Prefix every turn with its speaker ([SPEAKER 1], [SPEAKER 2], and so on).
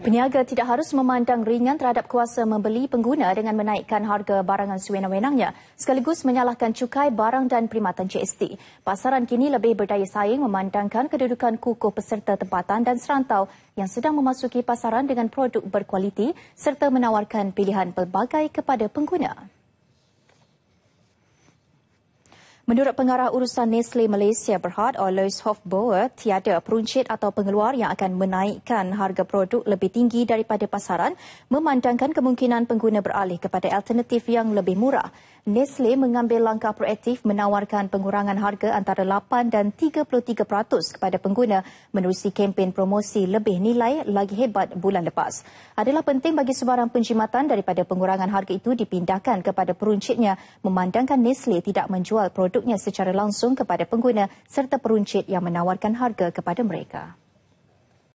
[SPEAKER 1] Peniaga tidak harus memandang ringan terhadap kuasa membeli pengguna dengan menaikkan harga barangan sewenang-wenangnya sekaligus menyalahkan cukai barang dan perkhidmatan GST. Pasaran kini lebih berdaya saing memandangkan kedudukan kukuh peserta tempatan dan serantau yang sedang memasuki pasaran dengan produk berkualiti serta menawarkan pilihan pelbagai kepada pengguna. Menurut pengarah urusan Nestle Malaysia Berhad, Olois Hofbauer tiada peruncit atau pengeluar yang akan menaikkan harga produk lebih tinggi daripada pasaran memandangkan kemungkinan pengguna beralih kepada alternatif yang lebih murah. Nestle mengambil langkah proaktif menawarkan pengurangan harga antara 8 dan 33% kepada pengguna menerusi kempen promosi lebih nilai lagi hebat bulan lepas. Adalah penting bagi sebarang penjimatan daripada pengurangan harga itu dipindahkan kepada peruncitnya memandangkan Nestle tidak menjual produk produknya secara langsung kepada pengguna serta peruncit yang menawarkan harga kepada mereka.